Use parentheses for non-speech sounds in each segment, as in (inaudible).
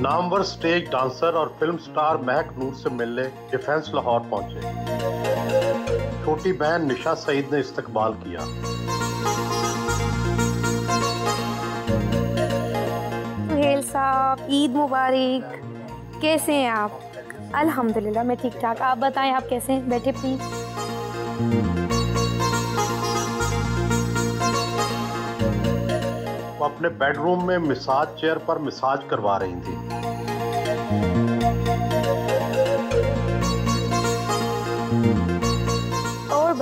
Namvar stage dancer और film star Mahak Noor से मिलने डिफेंस लाहौर पहुंचे छोटी बहन निशा सईद ने इस्तकबाल किया सुहेल साहब ईद मुबारक कैसे हैं आप अल्हम्दुलिल्लाह मैं ठीक ठाक आप बताएं आप कैसे हैं बैठे प्लीज़ अपने बेडरूम में मिसाज चेयर पर मिसाज करवा रही थी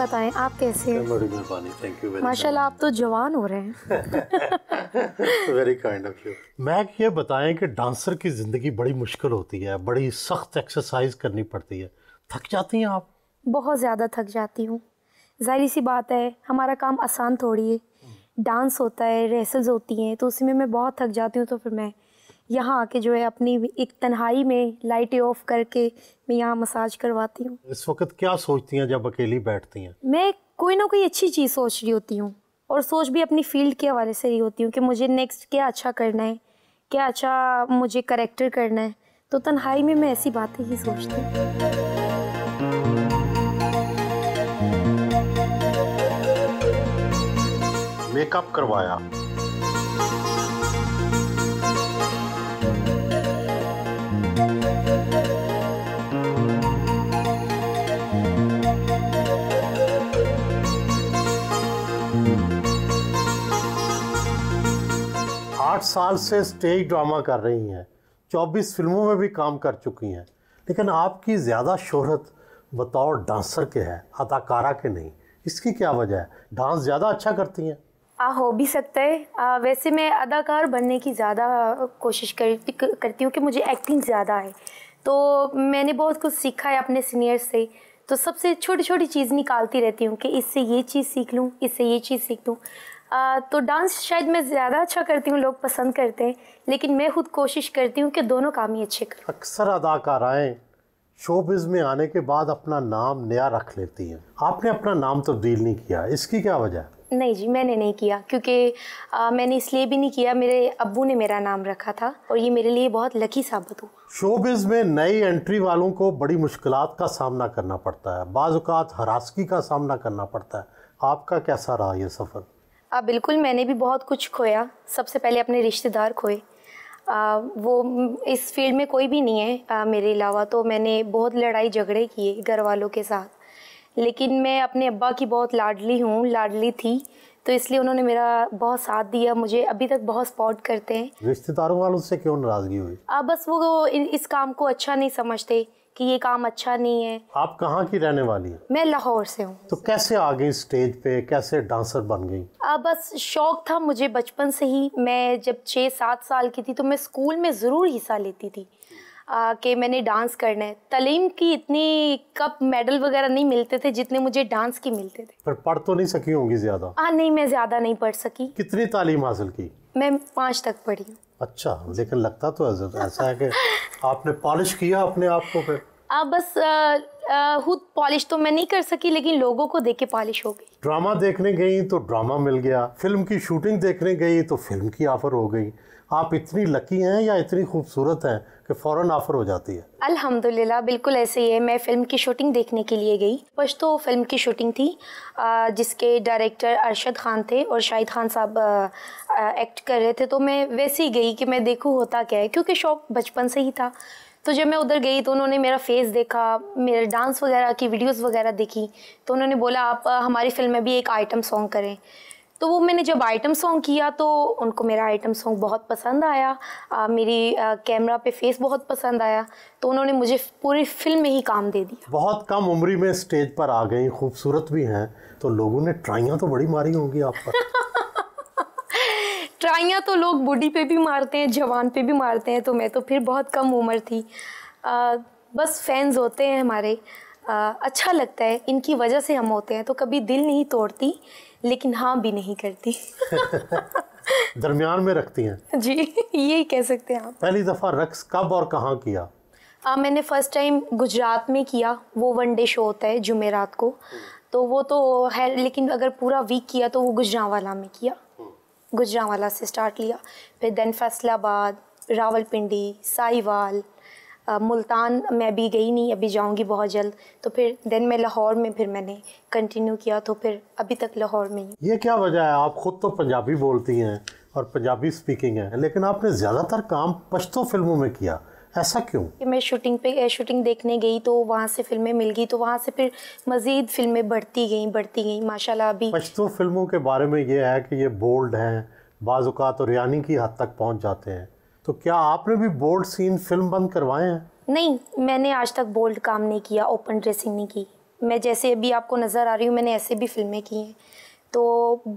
बताएं आप कैसे माशाल्लाह आप तो जवान हो रहे हैं वेरी काइंड ऑफ यू मैं ये बताएं कि डांसर की ज़िंदगी बड़ी मुश्किल होती है बड़ी सख्त एक्सरसाइज करनी पड़ती है थक जाती हैं आप बहुत ज़्यादा थक जाती हूँ जाहिर सी बात है हमारा काम आसान थोड़ी है हम्म। डांस होता है रिहर्सल्स होती हैं तो उसमें मैं बहुत थक जाती हूँ तो फिर मैं यहाँ आके जो है अपनी एक तन्हाई में लाइटें ऑफ करके मैं यहाँ मसाज करवाती हूँ इस वक्त क्या सोचती हैं जब अकेली बैठती हैं मैं कोई ना कोई अच्छी चीज़ सोच रही होती हूँ और सोच भी अपनी फील्ड के हवाले से ही होती हूँ कि मुझे नेक्स्ट क्या अच्छा करना है क्या अच्छा मुझे करेक्टर करना है तो तन्हाई में मैं ऐसी बातें ही सोचती हूँ मेकअप करवाया आठ साल से स्टेज ड्रामा कर रही हैं चौबीस फिल्मों में भी काम कर चुकी हैं लेकिन आपकी ज़्यादा शोहरत बतौर डांसर के है अदाकारा के नहीं इसकी क्या वजह है डांस ज़्यादा अच्छा करती हैं आ हो भी सकता है आ, वैसे मैं अदाकार बनने की ज़्यादा कोशिश कर, करती हूँ कि मुझे एक्टिंग ज़्यादा है तो मैंने बहुत कुछ सीखा है अपने सीनियर से तो सबसे छोटी छोटी चीज़ निकालती रहती हूँ कि इससे ये चीज़ सीख लूँ इससे ये चीज़ सीख लूँ आ, तो डांस शायद मैं ज़्यादा अच्छा करती हूँ लोग पसंद करते हैं लेकिन मैं खुद कोशिश करती हूँ कि दोनों काम ही अच्छे करूँ अक्सर अदाकाराएँ शोबिज़ में आने के बाद अपना नाम नया रख लेती हैं आपने अपना नाम तब्दील तो नहीं किया इसकी क्या वजह है नहीं जी मैंने नहीं किया क्योंकि आ, मैंने इसलिए भी नहीं किया मेरे अबू ने मेरा नाम रखा था और ये मेरे लिए बहुत लकी साबित हुआ शोबिज़ में नई एंट्री वालों को बड़ी मुश्किल का सामना करना पड़ता है बाज़ात हरासगी का सामना करना पड़ता है आपका कैसा रहा यह सफ़र आ, हाँ, बिल्कुल मैंने भी बहुत कुछ खोया सबसे पहले अपने रिश्तेदार खोए आ, वो इस फील्ड में कोई भी नहीं है आ, मेरे अलावा तो मैंने बहुत लड़ाई झगड़े किए घर वालों के साथ लेकिन मैं अपने अब्बा की बहुत लाडली हूँ लाडली थी तो इसलिए उन्होंने मेरा बहुत साथ दिया मुझे अभी तक बहुत सपोर्ट करते हैं रिश्तेदारों वालों से क्यों नाराज़गी हुई आ, बस वो इस काम को अच्छा नहीं समझते कि ये काम अच्छा नहीं है आप कहाँ की रहने वाली है मैं लाहौर से हूँ तो कैसे आ गई स्टेज पे कैसे डांसर बन गई बस शौक था मुझे बचपन से ही मैं जब छः सात साल की थी तो मैं स्कूल में ज़रूर हिस्सा लेती थी कि मैंने डांस करना है तलीम की इतनी कप मेडल वगैरह नहीं मिलते थे जितने मुझे डांस की मिलते थे पर पढ़ तो नहीं सकी होंगी ज़्यादा हाँ नहीं मैं ज़्यादा नहीं पढ़ सकी कितनी तालीम हासिल की मैं पाँच तक पढ़ी अच्छा लेकिन लगता तो ऐसा है कि (laughs) आपने पॉलिश किया अपने आप को फिर आप बस खुद पॉलिश तो मैं नहीं कर सकी लेकिन लोगों को देख के पॉलिश हो गई ड्रामा देखने गई तो ड्रामा मिल गया फिल्म की शूटिंग देखने गई तो फिल्म की ऑफ़र हो गई आप इतनी लकी हैं या इतनी खूबसूरत हैं कि फ़ौरन ऑफर हो जाती है अल्हम्दुलिल्लाह बिल्कुल ऐसे ही है मैं फ़िल्म की शूटिंग देखने के लिए गई पश्तो फिल्म की शूटिंग थी जिसके डायरेक्टर अरशद ख़ान थे और शाहिद ख़ान साहब एक्ट कर रहे थे तो मैं वैसे ही गई कि मैं देखूँ होता क्या है क्योंकि शौक बचपन से ही था तो जब मैं उधर गई तो उन्होंने मेरा फेस देखा मेरे डांस वगैरह की वीडियोस वगैरह देखी तो उन्होंने बोला आप हमारी फिल्म में भी एक आइटम सॉन्ग करें तो वो मैंने जब आइटम सॉन्ग किया तो उनको मेरा आइटम सॉन्ग बहुत पसंद आया आ, मेरी कैमरा पे फेस बहुत पसंद आया तो उन्होंने मुझे पूरी फिल्म में ही काम दे दिया बहुत कम उम्र में स्टेज पर आ गई खूबसूरत भी हैं तो लोगों ने ट्राइयाँ तो बड़ी मारी होंगी आप पर (laughs) ट्राइयाँ तो लोग बूढ़ी पे भी मारते हैं जवान पे भी मारते हैं तो मैं तो फिर बहुत कम उम्र थी आ, बस फैंस होते हैं हमारे आ, अच्छा लगता है इनकी वजह से हम होते हैं तो कभी दिल नहीं तोड़ती लेकिन हाँ भी नहीं करती (laughs) दरमियान में रखती हैं जी यही कह सकते हैं आप पहली दफ़ा रक्स कब और कहाँ किया आ, मैंने फ़र्स्ट टाइम गुजरात में किया वो वन डे शो होता है जुमेरात को तो वो तो है लेकिन अगर पूरा वीक किया तो वो गुजरावाला में किया गुजरावाला से स्टार्ट लिया फिर देन फैसलाबाद रावलपिंडी साहिवाल मुल्तान मैं अभी गई नहीं अभी जाऊंगी बहुत जल्द तो फिर देन मैं लाहौर में फिर मैंने कंटिन्यू किया तो फिर अभी तक लाहौर में ही ये क्या वजह है आप ख़ुद तो पंजाबी बोलती हैं और पंजाबी स्पीकिंग है लेकिन आपने ज़्यादातर काम पश्तो फिल्मों में किया ऐसा क्यों कि मैं शूटिंग पे शूटिंग देखने गई तो वहाँ से फिल्में मिल गई तो वहाँ से फिर मज़ीद फिल्में बढ़ती गई बढ़ती गई माशाल्लाह अभी पश्तो फिल्मों के बारे में ये है कि ये बोल्ड हैं बाज़ात और यानी की हद तक पहुँच जाते हैं तो क्या आपने भी बोल्ड सीन फिल्म बंद करवाए हैं नहीं मैंने आज तक बोल्ड काम नहीं किया ओपन ड्रेसिंग नहीं की मैं जैसे अभी आपको नज़र आ रही हूँ मैंने ऐसे भी फिल्में की हैं तो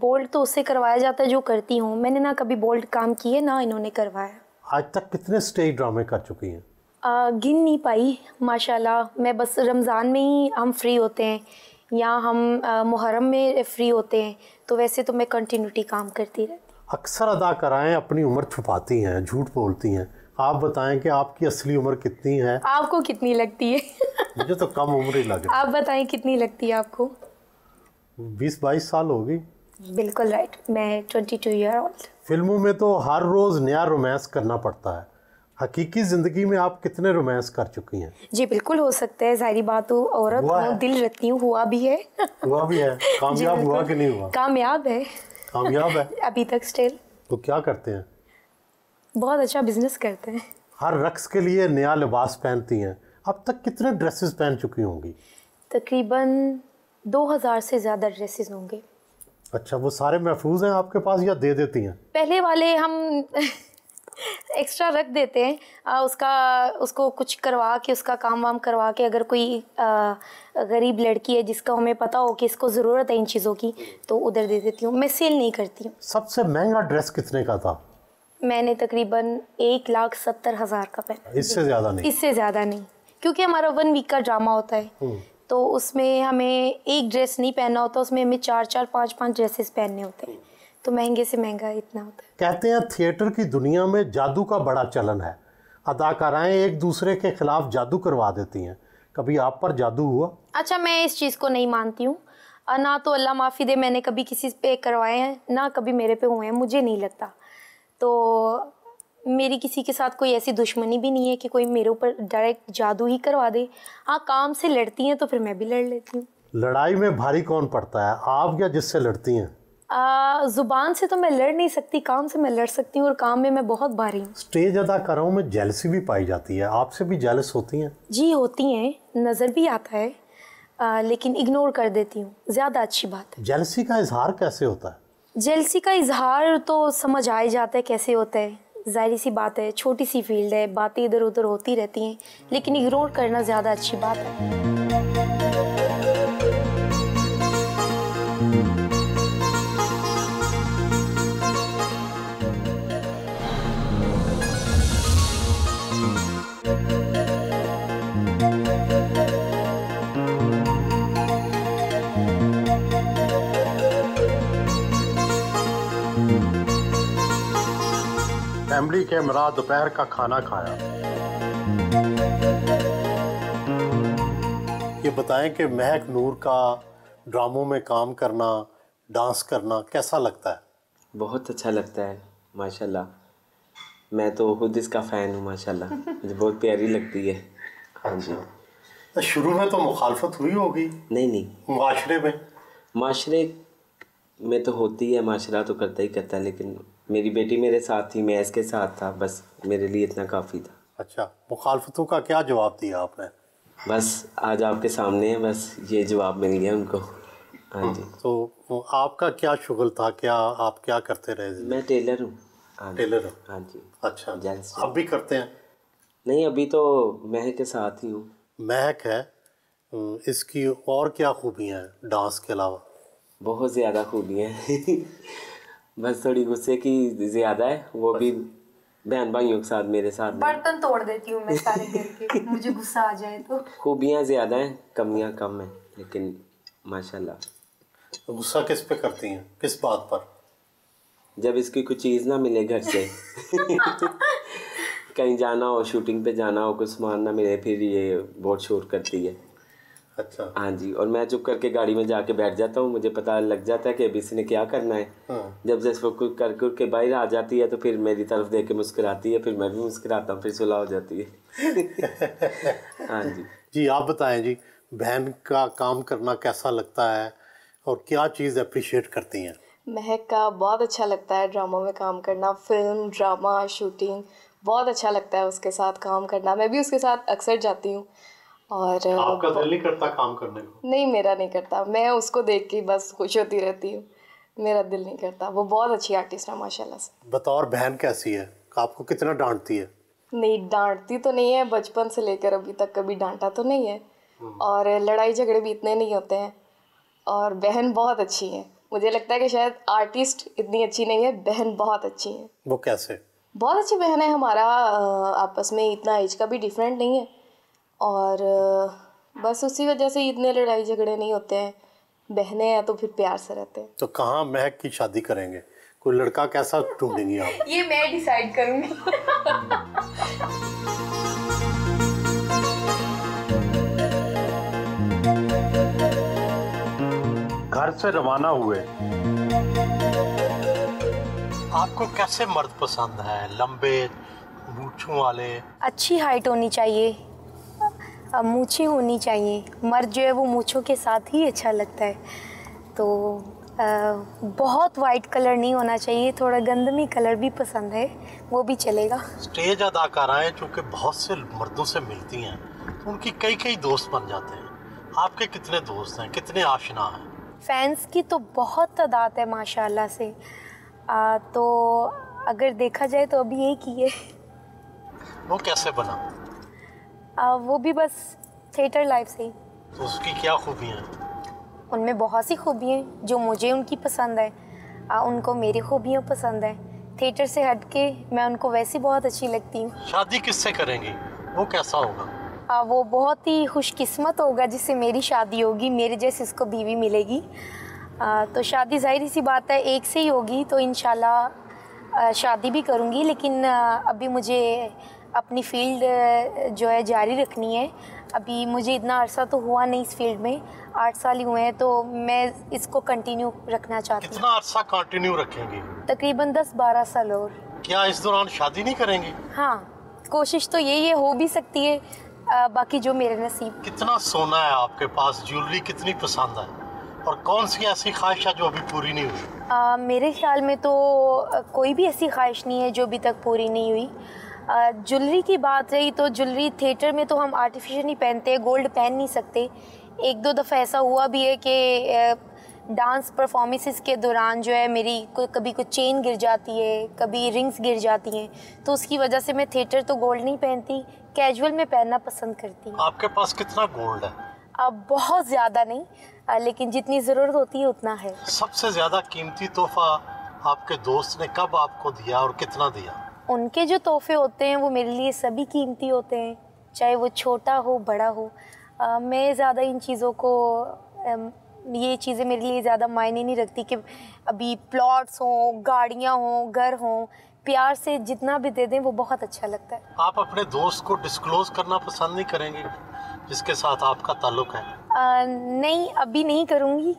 बोल्ड तो उससे करवाया जाता है जो करती हूँ मैंने ना कभी बोल्ड काम किए ना इन्होंने करवाया आज तक कितने स्टेज ड्रामे कर चुकी हैं गिन नहीं पाई माशाल्लाह मैं बस रमज़ान में ही हम फ्री होते हैं या हम मुहर्रम में फ्री होते हैं तो वैसे तो मैं कंटिन्यूटी काम करती रहती अक्सर अदा कराएं अपनी उम्र छुपाती हैं झूठ बोलती हैं आप बताएं कि आपकी असली उम्र कितनी है आपको कितनी लगती है (laughs) मुझे तो कम उम्र ही लग आप बताएं कितनी लगती है आपको बीस बाईस साल होगी बिल्कुल राइट मैं ट्वेंटी टू ईयर ओल्ड फिल्मों में तो हर रोज़ नया रोमांस करना पड़ता है हकीकी ज़िंदगी में आप कितने रोमांस कर चुकी हैं जी बिल्कुल हो सकता है जाहिर बात औरत दिल रखती हूँ हुआ भी है हुआ भी है (laughs) कामयाब हुआ कि नहीं हुआ कामयाब है कामयाब है (laughs) अभी तक स्टिल तो क्या करते हैं बहुत अच्छा बिजनेस करते हैं हर रक्स के लिए नया लिबास पहनती हैं अब तक कितने ड्रेसेस पहन चुकी होंगी तकरीबन 2000 से ज़्यादा ड्रेसेस होंगे अच्छा वो सारे महफूज हैं आपके पास या दे देती हैं पहले वाले हम एक्स्ट्रा रख देते हैं आ, उसका उसको कुछ करवा के उसका काम वाम करवा के अगर कोई आ, गरीब लड़की है जिसका हमें पता हो कि इसको ज़रूरत है इन चीज़ों की तो उधर दे देती हूँ मैं सेल नहीं करती हूँ सबसे महंगा ड्रेस कितने का था मैंने तकरीबन एक लाख सत्तर हज़ार का पहना इससे ज़्यादा नहीं इससे ज़्यादा नहीं क्योंकि हमारा वन वीक का ड्रामा होता है हम्म। तो उसमें हमें एक ड्रेस नहीं पहनना होता उसमें हमें चार चार पाँच पाँच ड्रेसेस पहनने होते हैं तो महंगे से महंगा इतना होता है कहते हैं थिएटर की दुनिया में जादू का बड़ा चलन है अदाकाराएं एक दूसरे के खिलाफ जादू करवा देती हैं कभी आप पर जादू हुआ अच्छा मैं इस चीज़ को नहीं मानती हूँ ना तो अल्लाह माफ़ी दे मैंने कभी किसी पे करवाए हैं ना कभी मेरे पे हुए हैं मुझे नहीं लगता तो मेरी किसी के साथ कोई ऐसी दुश्मनी भी नहीं है कि कोई मेरे ऊपर डायरेक्ट जादू ही करवा दे हाँ काम से लड़ती हैं तो फिर मैं भी लड़ लेती हूँ लड़ाई में भारी कौन पड़ता है आप या जिससे लड़ती हैं ज़ुबान से तो मैं लड़ नहीं सकती काम से मैं लड़ सकती हूँ और काम में मैं बहुत भारी हूँ स्टेज अदा हूँ मैं जेलसी भी पाई जाती है आपसे भी जेलस होती हैं जी होती हैं नज़र भी आता है आ, लेकिन इग्नोर कर देती हूँ ज़्यादा अच्छी बात है जेलसी का इजहार कैसे होता है जेलसी का इजहार तो समझ आ जाता है कैसे होता है जाहिर सी बात है छोटी सी फील्ड है बातें इधर उधर होती रहती हैं लेकिन इग्नोर करना ज़्यादा अच्छी बात है फैमिली के हमरा दोपहर का खाना खाया ये बताएं कि महक नूर का ड्रामों में काम करना डांस करना कैसा लगता है बहुत अच्छा लगता है माशाल्लाह मैं तो खुद इसका फ़ैन हूँ माशाल्लाह मुझे बहुत प्यारी लगती है हाँ जी अच्छा, शुरू में तो मुखालफत हुई होगी नहीं नहीं माशरे में माशरे में तो होती है माशरा तो करता ही करता है लेकिन मेरी बेटी मेरे साथ थी मैं इसके साथ था बस मेरे लिए इतना काफ़ी था अच्छा मुखालफतों का क्या जवाब दिया आपने बस आज आपके सामने है बस ये जवाब मिल गया उनको हाँ जी तो आपका क्या शुगल था क्या आप क्या करते रहे मैं टेलर हूँ हाँ टेलर हूँ हाँ जी अच्छा जेंट्स आप भी करते हैं नहीं अभी तो महक के साथ ही हूँ महक है हम्म, इसकी और क्या खूबियाँ हैं डांस के अलावा बहुत ज़्यादा खूबियाँ हैं (laughs) बस थोड़ी गुस्से की ज्यादा है वो भी बहन भाइयों के साथ मेरे साथ बर्तन तोड़ देती हूँ मैं सारे (laughs) मुझे गुस्सा आ जाए तो खूबियाँ ज़्यादा हैं कमियाँ कम हैं लेकिन माशाल्लाह तो गुस्सा किस पे करती हैं किस बात पर जब इसकी कुछ चीज़ ना मिले घर से (laughs) कहीं जाना हो शूटिंग पे जाना हो कुछ सामान ना मिले फिर ये बहुत शोर करती है अच्छा हाँ जी और मैं चुप करके गाड़ी में जाके बैठ जाता हूँ मुझे पता लग जाता है कि अभी इसने क्या करना है हाँ। जब जैसे करके उठ के बाहर आ जाती है तो फिर मेरी तरफ देख के मुस्कुराती है फिर मैं भी मुस्कुराता हूँ फिर सुलह हो जाती है (laughs) हाँ जी जी आप बताएं जी बहन का काम करना कैसा लगता है और क्या चीज़ अप्रिशिएट करती हैं महक का बहुत अच्छा लगता है ड्रामा में काम करना फिल्म ड्रामा शूटिंग बहुत अच्छा लगता है उसके साथ काम करना मैं भी उसके साथ अक्सर जाती हूँ और आपका दिल नहीं करता काम करने को नहीं मेरा नहीं करता मैं उसको देख के बस खुश होती रहती हूँ मेरा दिल नहीं करता वो बहुत अच्छी आर्टिस्ट है माशाल्लाह से बतौर बहन कैसी है आपको कितना डांटती है नहीं डांटती तो नहीं है बचपन से लेकर अभी तक कभी डांटा तो नहीं है हम्म। और लड़ाई झगड़े भी इतने नहीं होते हैं और बहन बहुत अच्छी है मुझे लगता है कि शायद आर्टिस्ट इतनी अच्छी नहीं है बहन बहुत अच्छी है वो कैसे बहुत अच्छी बहन है हमारा आपस में इतना एज का भी डिफरेंट नहीं है और बस उसी वजह से इतने लड़ाई झगड़े नहीं होते हैं बहने हैं तो फिर प्यार से रहते हैं तो कहाँ महक की शादी करेंगे कोई लड़का कैसा ढूंढेंगे आप (laughs) ये मैं डिसाइड करूंगी घर से रवाना हुए आपको कैसे मर्द पसंद है लंबे मूछों वाले अच्छी हाइट होनी चाहिए मूछें होनी चाहिए मर्द जो है वो मूछों के साथ ही अच्छा लगता है तो आ, बहुत वाइट कलर नहीं होना चाहिए थोड़ा गंदमी कलर भी पसंद है वो भी चलेगा स्टेज जो कि बहुत से मर्दों से मिलती हैं तो उनकी कई कई दोस्त बन जाते हैं आपके कितने दोस्त हैं कितने आशना हैं फैंस की तो बहुत तादाद है माशाल्लाह से आ, तो अगर देखा जाए तो अभी यही की है वो कैसे बना आ, वो भी बस थिएटर लाइफ से ही तो उसकी क्या खूबियाँ हैं उनमें बहुत सी खूबियाँ हैं जो मुझे उनकी पसंद है आ, उनको मेरी खूबियाँ पसंद है थिएटर से हट के मैं उनको वैसी बहुत अच्छी लगती हूँ शादी किससे करेंगी वो कैसा होगा आ, वो बहुत ही खुशकिस्मत होगा जिससे मेरी शादी होगी मेरे जैसे इसको बीवी मिलेगी आ, तो शादी जाहिर सी बात है एक से ही होगी तो इन शादी भी करूँगी लेकिन आ, अभी मुझे अपनी फील्ड जो है जारी रखनी है अभी मुझे इतना अरसा तो हुआ नहीं इस फील्ड में आठ साल ही हुए हैं तो मैं इसको कंटिन्यू रखना चाहती हूँ अरसा कंटिन्यू रखेंगी तकरीबन दस बारह साल और क्या इस दौरान शादी नहीं करेंगी हाँ कोशिश तो यही है हो भी सकती है आ, बाकी जो मेरे नसीब कितना सोना है आपके पास ज्वेलरी कितनी पसंद है और कौन सी ऐसी ख्वाहिश है जो अभी पूरी नहीं हुई आ, मेरे ख्याल में तो कोई भी ऐसी ख्वाहिश नहीं है जो अभी तक पूरी नहीं हुई ज्वेलरी की बात रही तो ज्वेलरी थिएटर में तो हम आर्टिफिशियल नहीं पहनते गोल्ड पहन नहीं सकते एक दो दफ़ा ऐसा हुआ भी है कि डांस परफॉर्मेंसेस के दौरान जो है मेरी कोई कभी कोई चेन गिर जाती है कभी रिंग्स गिर जाती हैं तो उसकी वजह से मैं थिएटर तो गोल्ड नहीं पहनती कैजुअल में पहनना पसंद करती हूँ आपके पास कितना गोल्ड है अब बहुत ज़्यादा नहीं आ, लेकिन जितनी ज़रूरत होती है उतना है सबसे ज़्यादा कीमती तोहफा आपके दोस्त ने कब आपको दिया और कितना दिया उनके जो तोहफे होते हैं वो मेरे लिए सभी कीमती होते हैं चाहे वो छोटा हो बड़ा हो आ, मैं ज़्यादा इन चीज़ों को ये चीज़ें मेरे लिए ज़्यादा मायने नहीं रखती कि अभी प्लॉट्स हों गाड़ियाँ हों घर हों प्यार से जितना भी दे दें वो बहुत अच्छा लगता है आप अपने दोस्त को डिस्क्लोज करना पसंद नहीं करेंगे जिसके साथ आपका ताल्लुक है आ, नहीं अभी नहीं करूँगी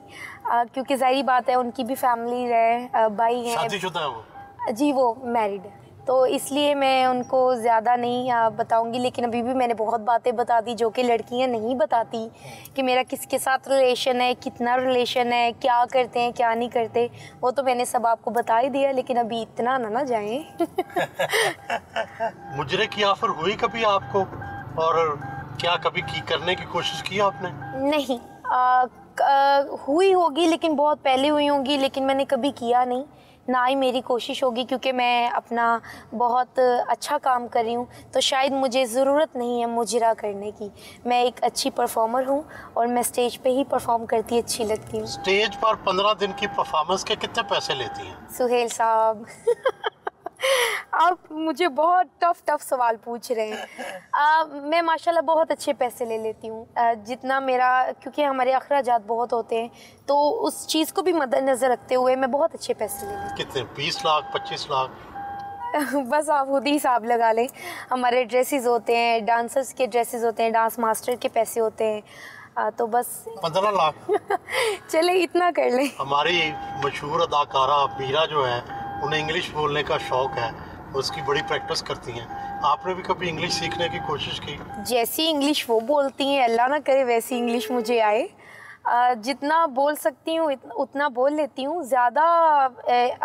क्योंकि जाहिर बात है उनकी भी फैमिली है भाई है है वो जी वो मैरिड है तो इसलिए मैं उनको ज़्यादा नहीं बताऊंगी लेकिन अभी भी मैंने बहुत बातें बता दी जो कि लड़कियां नहीं बताती कि मेरा किसके साथ रिलेशन है कितना रिलेशन है क्या करते हैं क्या नहीं करते वो तो मैंने सब आपको बता ही दिया लेकिन अभी इतना ना ना जाए (laughs) मुजरे की ऑफर हुई कभी आपको और क्या कभी की करने की कोशिश की आपने नहीं आ, हुई होगी लेकिन बहुत पहले हुई होगी लेकिन मैंने कभी किया नहीं ना ही मेरी कोशिश होगी क्योंकि मैं अपना बहुत अच्छा काम कर रही हूँ तो शायद मुझे ज़रूरत नहीं है मुजरा करने की मैं एक अच्छी परफॉर्मर हूँ और मैं स्टेज पे ही परफॉर्म करती अच्छी लगती हूँ स्टेज पर पंद्रह दिन की परफॉर्मेंस के कितने पैसे लेती हैं सुहेल साहब (laughs) आप मुझे बहुत टफ टफ सवाल पूछ रहे हैं आ, (laughs) मैं माशाल्लाह बहुत अच्छे पैसे ले लेती हूँ जितना मेरा क्योंकि हमारे अखराज बहुत होते हैं तो उस चीज़ को भी मद्देनज़र रखते हुए मैं बहुत अच्छे पैसे ले लेती कितने बीस लाख पच्चीस लाख (laughs) बस आप खुद ही हिसाब लगा लें हमारे ड्रेसेस होते हैं डांसर्स के ड्रेसेस होते हैं डांस मास्टर के पैसे होते हैं आ, तो बस पंद्रह लाख (laughs) चले इतना कर लें हमारी मशहूर अदाकारा मीरा जो है उन्हें इंग्लिश बोलने का शौक है उसकी बड़ी प्रैक्टिस करती हैं आपने भी कभी इंग्लिश सीखने की कोशिश की जैसी इंग्लिश वो बोलती हैं अल्लाह ना करे वैसी इंग्लिश मुझे आए जितना बोल सकती हूँ उतना बोल लेती हूँ ज़्यादा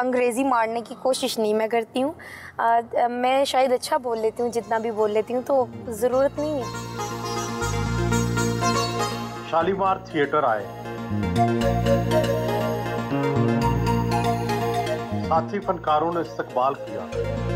अंग्रेज़ी मारने की कोशिश नहीं मैं करती हूँ मैं शायद अच्छा बोल लेती हूँ जितना भी बोल लेती हूँ तो ज़रूरत नहीं है शालीमार थिएटर आए साथी फनकारों ने इस्तकबाल किया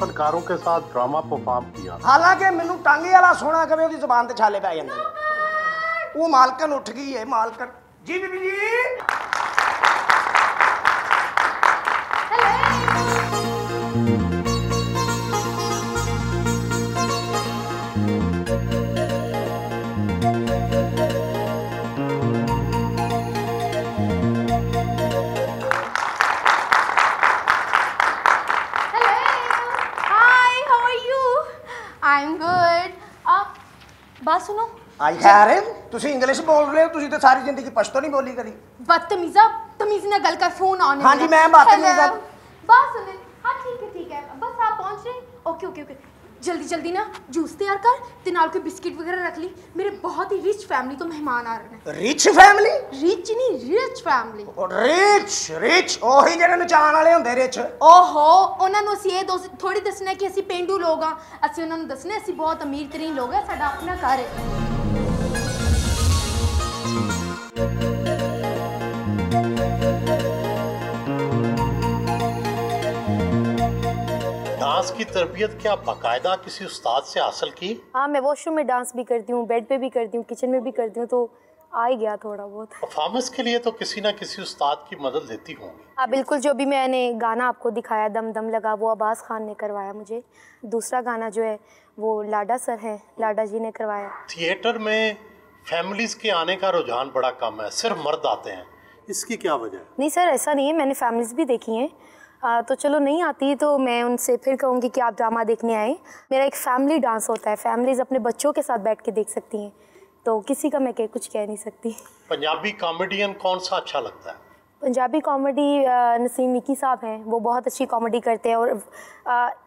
फनकारों के साथ ड्रामा परफॉर्म किया हालांकि मैनू टांगी वाला सोना कभी ओदी जुबान ते छाले पै जांदे वो मालकन उठ गई है मालकन जी जी जी ਖੈਰ ਤੁਸੀਂ ਇੰਗਲਿਸ਼ ਬੋਲ ਰਹੇ ਹੋ ਤੁਸੀਂ ਤਾਂ ਸਾਰੀ ਜ਼ਿੰਦਗੀ ਪਸ਼ਤੋ ਨਹੀਂ ਬੋਲੀ ਕਦੀ ਬਦਤਮੀਜ਼ਾ ਤਮੀਜ਼ ਨਾਲ ਗੱਲ ਕਰ ਫੋਨ ਆਨ ਹੈ ਹਾਂਜੀ ਮੈਂ ਬਦਤਮੀਜ਼ਾ ਬਸ ਸੁਣਿਲ ਹਾਂ ਠੀਕ ਹੈ ਠੀਕ ਹੈ ਬਸ ਆਪ ਪਹੁੰਚ ਰਹੇ ओके ओके ओके जल्दी जल्दी ना जूस तैयार कर ते नाल कोई बिस्किट वगैरह रख ली मेरे बहुत ही रिच फैमिली तो मेहमान आ रहे हैं रिच फैमिली रिच नहीं रिच फैमिली रिच रिच ओही जेड़े नचान वाले ਹੁੰਦੇ ਰਿਚ ਓਹੋ ਉਹਨਾਂ ਨੂੰ ਅਸੀਂ ਇਹ ਥੋੜੀ ਦੱਸਣਾ ਕਿ ਅਸੀਂ ਪਿੰਡੂ ਲੋਕ ਆ ਅਸੀਂ ਉਹਨਾਂ ਨੂੰ ਦੱਸਣਾ ਅਸੀਂ ਬਹੁਤ ਅਮੀਰ ਤਰੀਨ ਲੋਕ ਆ ਸਾਡਾ ਆਪਣਾ ਘਰ ਹੈ की तरबियत क्या बाकायदा किसी उस्ताद से हासिल की हाँ मैं वॉशरूम में डांस भी करती हूँ बेड पे भी करती हूँ किचन में भी करती हूँ तो आ ही गया थोड़ा बहुत परफॉर्मेंस के लिए तो किसी ना किसी उस्ताद की मदद लेती हूँ हाँ बिल्कुल जो भी मैंने गाना आपको दिखाया दम दम लगा वो अब्बास खान ने करवाया मुझे दूसरा गाना जो है वो लाडा सर है लाडा जी ने करवाया थिएटर में फैमिलीज के आने का रुझान बड़ा कम है सिर्फ मर्द आते हैं इसकी क्या वजह नहीं सर ऐसा नहीं है मैंने फैमिलीज भी देखी हैं तो चलो नहीं आती तो मैं उनसे फिर कहूँगी कि आप ड्रामा देखने आए मेरा एक फैमिली डांस होता है फैमिलीज अपने बच्चों के साथ बैठ के देख सकती हैं तो किसी का मैं कह कुछ कह नहीं सकती पंजाबी कॉमेडियन कौन सा अच्छा लगता है पंजाबी कॉमेडी नसीम मिकी साहब हैं वो बहुत अच्छी कॉमेडी करते हैं और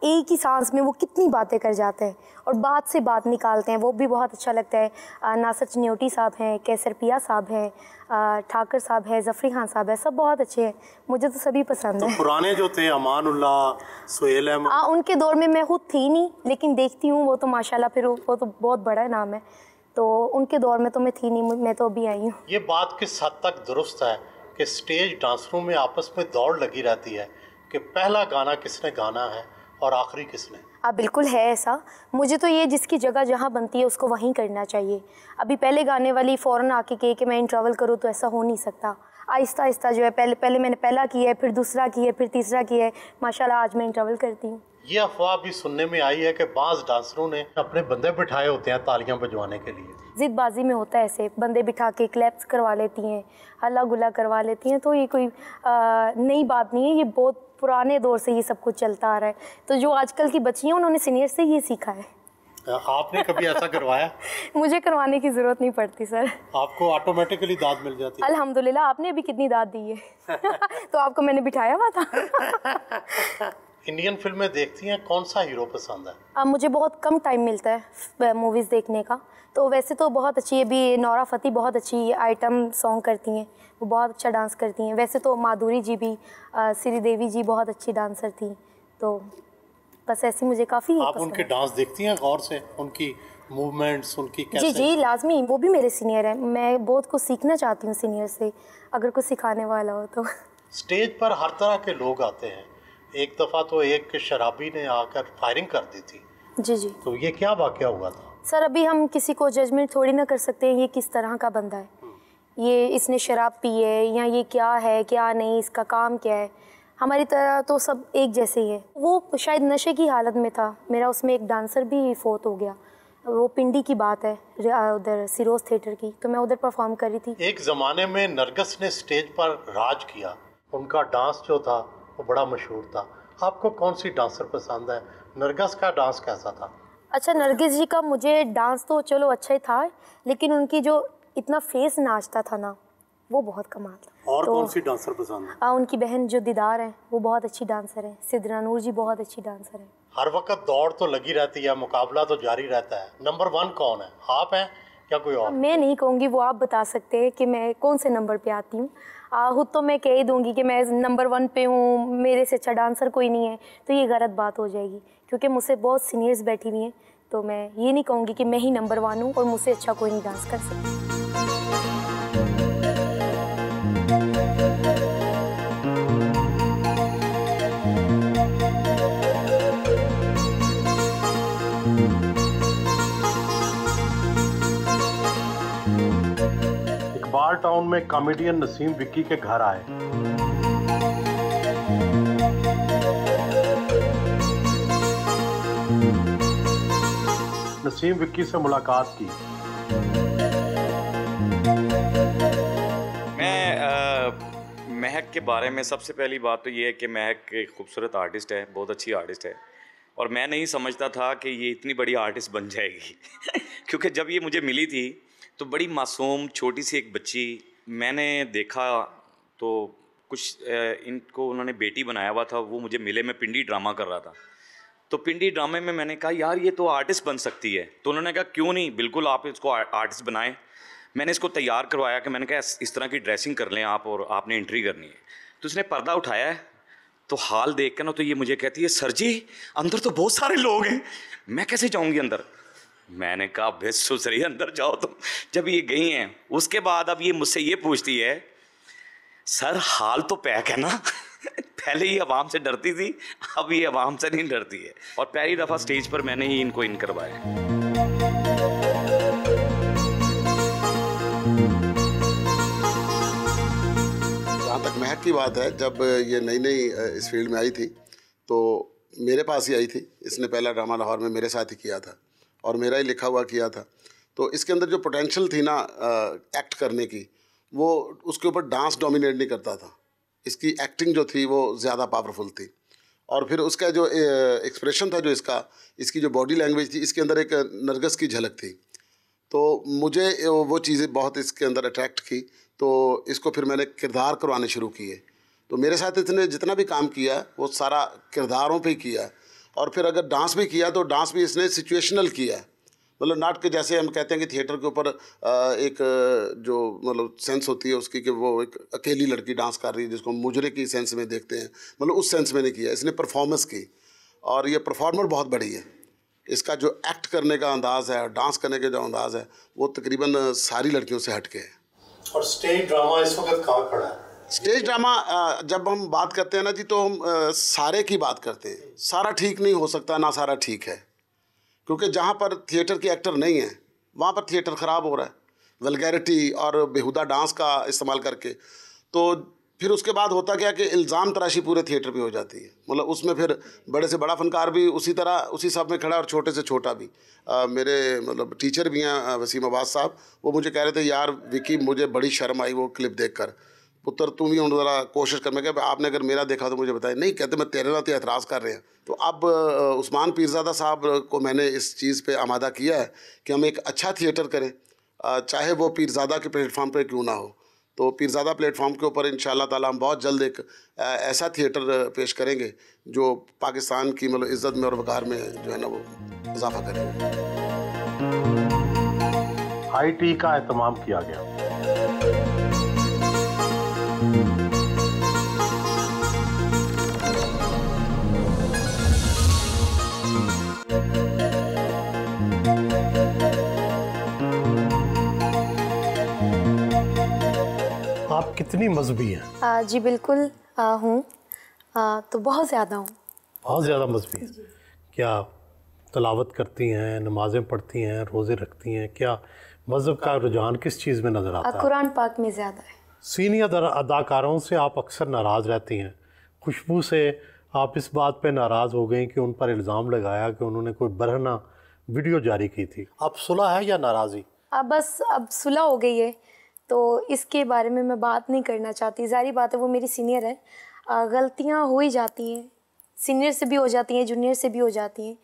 एक ही सांस में वो कितनी बातें कर जाते हैं और बात से बात निकालते हैं वो भी बहुत अच्छा लगता है नासर चन्योटी साहब हैं कैसर पिया साहब हैं ठाकर साहब हैं जफरी खान साहब हैं सब बहुत अच्छे हैं मुझे तो सभी पसंद तो है पुराने जो थे अमान सुहेल हाँ उनके दौर में मैं खुद थी नहीं लेकिन देखती हूँ वो तो माशाला फिर वो तो बहुत बड़ा नाम है तो उनके दौर में तो मैं थी नहीं मैं तो अभी आई हूँ ये बात किस हद तक दुरुस्त है कि स्टेज डांसरों में आपस में दौड़ लगी रहती है कि पहला गाना किसने गाना है और आखिरी किसने हाँ बिल्कुल है ऐसा मुझे तो ये जिसकी जगह जहाँ बनती है उसको वहीं करना चाहिए अभी पहले गाने वाली फ़ौरन आके कहे कि मैं ट्रैवल करूँ तो ऐसा हो नहीं सकता आहिस्ता आहिस्ता जो है पहले पहले मैंने पहला किया है फिर दूसरा किया है फिर तीसरा किया है माशाल्लाह आज मैं ट्रैवल करती हूँ ये अफवाह भी सुनने में आई है कि बाज डांसरों ने अपने बंदे बिठाए होते हैं तालियां बजवाने के लिए जिदबाजी में होता है ऐसे बंदे बिठा के क्लैप्स करवा लेती हैं हल्ला गुला करवा लेती हैं तो ये कोई नई बात नहीं है ये बहुत पुराने दौर से ये सब कुछ चलता आ रहा है तो जो आजकल की बच्ची हैं उन्होंने सीनियर से ये सीखा है आपने कभी ऐसा करवाया (laughs) मुझे करवाने की ज़रूरत नहीं पड़ती सर आपको ऑटोमेटिकली दाद मिल जाती है अल्हम्दुलिल्लाह आपने अभी कितनी दाद दी है (laughs) (laughs) तो आपको मैंने बिठाया हुआ था इंडियन फिल्में देखती हैं कौन सा हीरो पसंद है अब मुझे बहुत कम टाइम मिलता है मूवीज़ देखने का तो वैसे तो बहुत अच्छी है नौरा फतेह बहुत अच्छी आइटम सॉन्ग करती हैं वो बहुत अच्छा डांस करती हैं वैसे तो माधुरी जी भी श्रीदेवी जी बहुत अच्छी डांसर थी तो बस ऐसी मुझे काफ़ी आप उनके डांस देखती हैं गौर से उनकी मूवमेंट्स उनकी कैसे? जी जी लाजमी वो भी मेरे सीनियर हैं मैं बहुत कुछ सीखना चाहती हूँ सीनियर से अगर कुछ सिखाने वाला हो तो स्टेज पर हर तरह के लोग आते हैं एक दफ़ा तो एक शराबी ने आकर फायरिंग कर दी थी जी जी तो ये क्या वाक़ हुआ था सर अभी हम किसी को जजमेंट थोड़ी ना कर सकते हैं ये किस तरह का बंदा है हम्म। ये इसने शराब पी है या ये क्या है क्या नहीं इसका काम क्या है हमारी तरह तो सब एक जैसे ही है वो शायद नशे की हालत में था मेरा उसमें एक डांसर भी फोत हो गया वो पिंडी की बात है उधर सिरोज थिएटर की तो मैं उधर परफॉर्म कर रही थी एक ज़माने में नरगस ने स्टेज पर राज किया उनका डांस जो था वो बड़ा मशहूर था आपको कौन सी डांसर पसंद है नरगस का डांस कैसा था अच्छा नरगिस जी का मुझे डांस तो चलो अच्छा ही था लेकिन उनकी जो इतना फेस नाचता था ना वो बहुत कमाल था और तो, कौन सी डांसर पसंद है आ, उनकी बहन जो दीदार है वो बहुत अच्छी डांसर है सिद्धरा नूर जी बहुत अच्छी डांसर है हर वक्त दौड़ तो लगी रहती है मुकाबला तो जारी रहता है नंबर वन कौन है आप हैं क्या कोई और मैं नहीं कहूँगी वो आप बता सकते हैं कि मैं कौन से नंबर पे आती हूँ खुद तो मैं कह ही दूँगी कि मैं नंबर वन पे हूँ मेरे से अच्छा डांसर कोई नहीं है तो ये गलत बात हो जाएगी क्योंकि मुझसे बहुत सीनियर्स बैठी हुई हैं तो मैं ये नहीं कहूँगी कि मैं ही नंबर वन हूँ और मुझसे अच्छा कोई नहीं डांस कर सकता स्टार टाउन में कॉमेडियन नसीम विक्की के घर आए नसीम विक्की से मुलाकात की मैं आ, महक के बारे में सबसे पहली बात तो ये है कि महक एक खूबसूरत आर्टिस्ट है बहुत अच्छी आर्टिस्ट है और मैं नहीं समझता था कि ये इतनी बड़ी आर्टिस्ट बन जाएगी (laughs) क्योंकि जब ये मुझे मिली थी तो बड़ी मासूम छोटी सी एक बच्ची मैंने देखा तो कुछ इनको उन्होंने बेटी बनाया हुआ था वो मुझे मिले मैं पिंडी ड्रामा कर रहा था तो पिंडी ड्रामे में मैंने कहा यार ये तो आर्टिस्ट बन सकती है तो उन्होंने कहा क्यों नहीं बिल्कुल आप इसको आर्टिस्ट बनाएं मैंने इसको तैयार करवाया कि मैंने कहा इस तरह की ड्रेसिंग कर लें आप और आपने एंट्री करनी है तो उसने पर्दा उठाया है तो हाल देख कर ना तो ये मुझे कहती है सर जी अंदर तो बहुत सारे लोग हैं मैं कैसे जाऊँगी अंदर मैंने कहा भिस रही अंदर जाओ तुम जब ये गई हैं उसके बाद अब ये मुझसे ये पूछती है सर हाल तो पैक है ना (laughs) पहले ही आवाम से डरती थी अब ये आवाम से नहीं डरती है और पहली दफ़ा स्टेज पर मैंने ही इनको इन करवाया जहाँ तक महक की बात है जब ये नई नई इस फील्ड में आई थी तो मेरे पास ही आई थी इसने पहला ड्रामा लाहौर में मेरे साथ ही किया था और मेरा ही लिखा हुआ किया था तो इसके अंदर जो पोटेंशियल थी ना एक्ट करने की वो उसके ऊपर डांस डोमिनेट नहीं करता था इसकी एक्टिंग जो थी वो ज़्यादा पावरफुल थी और फिर उसका जो एक्सप्रेशन था जो इसका इसकी जो बॉडी लैंग्वेज थी इसके अंदर एक नर्गस की झलक थी तो मुझे वो चीज़ें बहुत इसके अंदर अट्रैक्ट की तो इसको फिर मैंने किरदार करवाने शुरू किए तो मेरे साथ इसने जितना भी काम किया वो सारा किरदारों पे किया और फिर अगर डांस भी किया तो डांस भी इसने सिचुएशनल किया है मतलब नाटक जैसे हम कहते हैं कि थिएटर के ऊपर एक जो मतलब सेंस होती है उसकी कि वो एक अकेली लड़की डांस कर रही है जिसको हम मुजरे की सेंस में देखते हैं मतलब उस सेंस में नहीं किया इसने परफॉर्मेंस की और ये परफॉर्मर बहुत बड़ी है इसका जो एक्ट करने का अंदाज़ है और डांस करने का जो अंदाज़ है वो तकरीबन सारी लड़कियों से हटके है और स्टेज ड्रामा इस वक्त कहाँ खड़ा है स्टेज ड्रामा जब हम बात करते हैं ना जी तो हम सारे की बात करते हैं सारा ठीक नहीं हो सकता ना सारा ठीक है क्योंकि जहाँ पर थिएटर के एक्टर नहीं हैं वहाँ पर थिएटर ख़राब हो रहा है वेलगैरिटी और बेहुदा डांस का इस्तेमाल करके तो फिर उसके बाद होता क्या कि इल्ज़ाम तराशी पूरे थिएटर पर हो जाती है मतलब उसमें फिर बड़े से बड़ा फनकार भी उसी तरह उसी सब में खड़ा और छोटे से छोटा भी आ, मेरे मतलब टीचर भी हैं वसीम आबाद साहब वो मुझे कह रहे थे यार विकी मुझे बड़ी शर्म आई वो क्लिप देख कर पुत्र तू भी उन्होंने जरा कोशिश करने का आपने अगर मेरा देखा तो मुझे बताया नहीं कहते मैं तेरे नाते एतराज़ कर रहे हैं तो अब उस्मान पीरजादा साहब को मैंने इस चीज़ पर आमादा किया है कि हम एक अच्छा थिएटर करें चाहे वो पीरजादा के प्लेटफॉर्म पर क्यों ना हो तो पीरजादा प्लेटफॉर्म के ऊपर इन ताला हम बहुत जल्द एक ऐसा थिएटर पेश करेंगे जो पाकिस्तान की मतलब इज़्ज़त में और वक़ार में जो है ना वो इजाफा करेंगे आई टी का अहतमाम किया गया कितनी मजहबी हैं जी बिल्कुल हूँ तो बहुत ज़्यादा हूँ बहुत ज़्यादा मजहबी हैं क्या तलावत करती हैं नमाज़ें पढ़ती हैं रोज़े रखती हैं क्या मज़हब का रुझान किस चीज़ में नज़र आता है कुरान पाक में ज़्यादा है सीनियर अदाकारों से आप अक्सर नाराज़ रहती हैं खुशबू से आप इस बात पे नाराज़ हो गई कि उन पर इल्ज़ाम लगाया कि उन्होंने कोई बरहना वीडियो जारी की थी अब सुलह है या नाराज़ी अब बस अब सुलह हो गई है तो इसके बारे में मैं बात नहीं करना चाहती जारी बात है वो मेरी सीनियर है गलतियाँ हो ही जाती हैं सीनियर से भी हो जाती हैं जूनियर से भी हो जाती हैं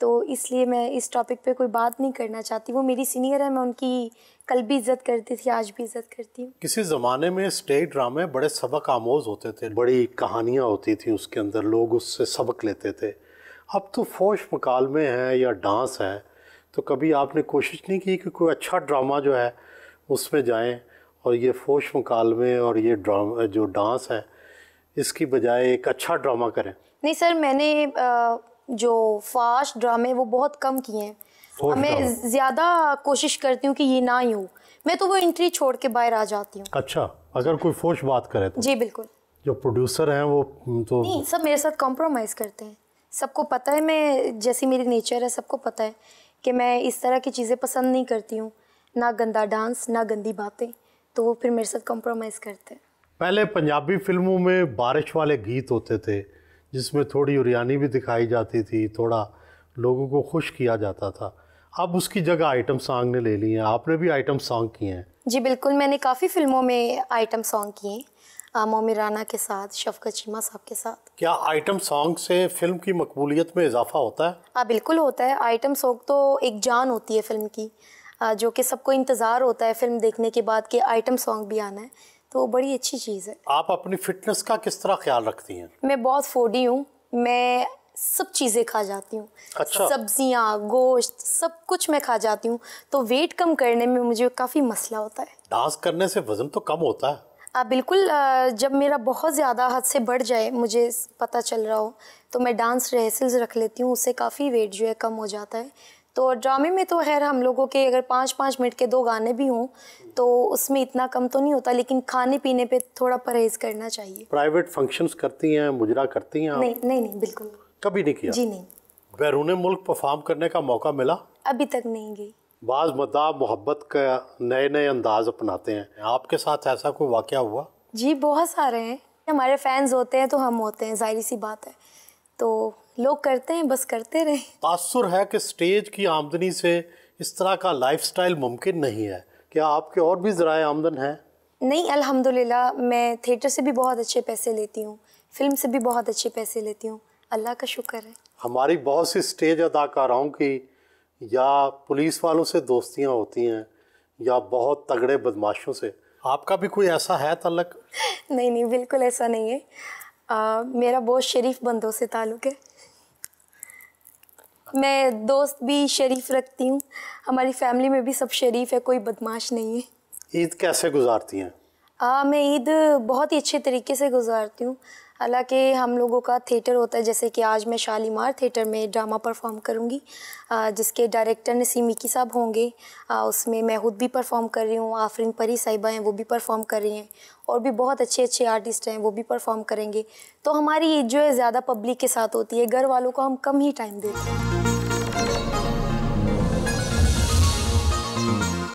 तो इसलिए मैं इस टॉपिक पे कोई बात नहीं करना चाहती वो मेरी सीनियर है मैं उनकी कल भी इज्जत करती थी आज भी इज्जत करती हूँ किसी ज़माने में स्टेज ड्रामे बड़े सबक आमोज होते थे बड़ी कहानियाँ होती थी उसके अंदर लोग उससे सबक लेते थे अब तो फौश मकालमे हैं या डांस है तो कभी आपने कोशिश नहीं की कि कोई अच्छा ड्रामा जो है उसमें जाएं और ये फोश मुकालमे और ये ड्रामा जो डांस है इसकी बजाय एक अच्छा ड्रामा करें नहीं सर मैंने जो फाश ड्रामे वो बहुत कम किए हैं मैं ज़्यादा कोशिश करती हूँ कि ये ना ही हो मैं तो वो एंट्री छोड़ के बाहर आ जाती हूँ अच्छा अगर कोई फोश बात करे तो जी बिल्कुल जो प्रोड्यूसर हैं वो तो नहीं सब मेरे साथ कॉम्प्रोमाइज़ करते हैं सबको पता है मैं जैसी मेरी नेचर है सबको पता है कि मैं इस तरह की चीज़ें पसंद नहीं करती हूँ ना गंदा डांस ना गंदी बातें तो वो फिर मेरे साथ कॉम्प्रोमाइज़ करते हैं पहले पंजाबी फिल्मों में बारिश वाले गीत होते थे जिसमें थोड़ी उरियानी भी दिखाई जाती थी थोड़ा लोगों को खुश किया जाता था अब उसकी जगह आइटम सॉन्ग ने ले ली है आपने भी आइटम सॉन्ग किए हैं जी बिल्कुल मैंने काफ़ी फिल्मों में आइटम सॉन्ग किए मोमिर राना के साथ शफकत चीमा साहब के साथ क्या आइटम सॉन्ग से फिल्म की मकबूलियत में इजाफा होता है हाँ बिल्कुल होता है आइटम सॉन्ग तो एक जान होती है फिल्म की जो कि सबको इंतज़ार होता है फिल्म देखने के बाद कि आइटम सॉन्ग भी आना है तो बड़ी अच्छी चीज़ है आप अपनी फिटनेस का किस तरह ख्याल रखती हैं मैं बहुत फोडी हूँ मैं सब चीज़ें खा जाती हूँ अच्छा। सब्जियाँ गोश्त सब कुछ मैं खा जाती हूँ तो वेट कम करने में मुझे काफ़ी मसला होता है डांस करने से वज़न तो कम होता है आ, बिल्कुल आ, जब मेरा बहुत ज़्यादा हद से बढ़ जाए मुझे पता चल रहा हो तो मैं डांस रिहर्सल्स रख लेती हूँ उससे काफ़ी वेट जो है कम हो जाता है तो ड्रामे में तो खैर हम लोगों के अगर पाँच पाँच मिनट के दो गाने भी हों तो उसमें इतना कम तो नहीं होता लेकिन खाने पीने पे थोड़ा परहेज करना चाहिए प्राइवेट फंक्शंस करती हैं मुजरा करती हैं नहीं नहीं नहीं बिल्कुल कभी नहीं किया जी नहीं बैरून मुल्क परफॉर्म करने का मौका मिला अभी तक नहीं गई बाज मदा मोहब्बत का नए नए अंदाज अपनाते हैं आपके साथ ऐसा कोई वाक़ हुआ जी बहुत सारे हैं हमारे फैंस होते हैं तो हम होते हैं जाहिर सी बात है तो लोग करते हैं बस करते रहे तासुर है कि स्टेज की आमदनी से इस तरह का लाइफ मुमकिन नहीं है क्या आपके और भी ज़रा आमदन है नहीं अल्हम्दुलिल्लाह मैं थिएटर से भी बहुत अच्छे पैसे लेती हूँ फिल्म से भी बहुत अच्छे पैसे लेती हूँ अल्लाह का शुक्र है हमारी बहुत सी स्टेज अदाकाराओं की या पुलिस वालों से दोस्तियाँ होती हैं या बहुत तगड़े बदमाशों से आपका भी कोई ऐसा है तलक (laughs) नहीं नहीं बिल्कुल ऐसा नहीं है आ, मेरा बहुत शरीफ बंदों से ताल्लुक़ है मैं दोस्त भी शरीफ रखती हूँ हमारी फैमिली में भी सब शरीफ है कोई बदमाश नहीं है ईद कैसे गुजारती हैं मैं ईद बहुत ही अच्छे तरीके से गुजारती हूँ हालांकि हम लोगों का थिएटर होता है जैसे कि आज मैं शालीमार थिएटर में ड्रामा परफॉर्म करूँगी जिसके डायरेक्टर नसीम की साहब होंगे उसमें मैं खुद भी परफॉर्म कर रही हूँ आफरीन परी साहिबा हैं वो भी परफॉर्म कर रही हैं और भी बहुत अच्छे अच्छे आर्टिस्ट हैं वो भी परफॉर्म करेंगे तो हमारी जो है ज़्यादा पब्लिक के साथ होती है घर वालों को हम कम ही टाइम देते हैं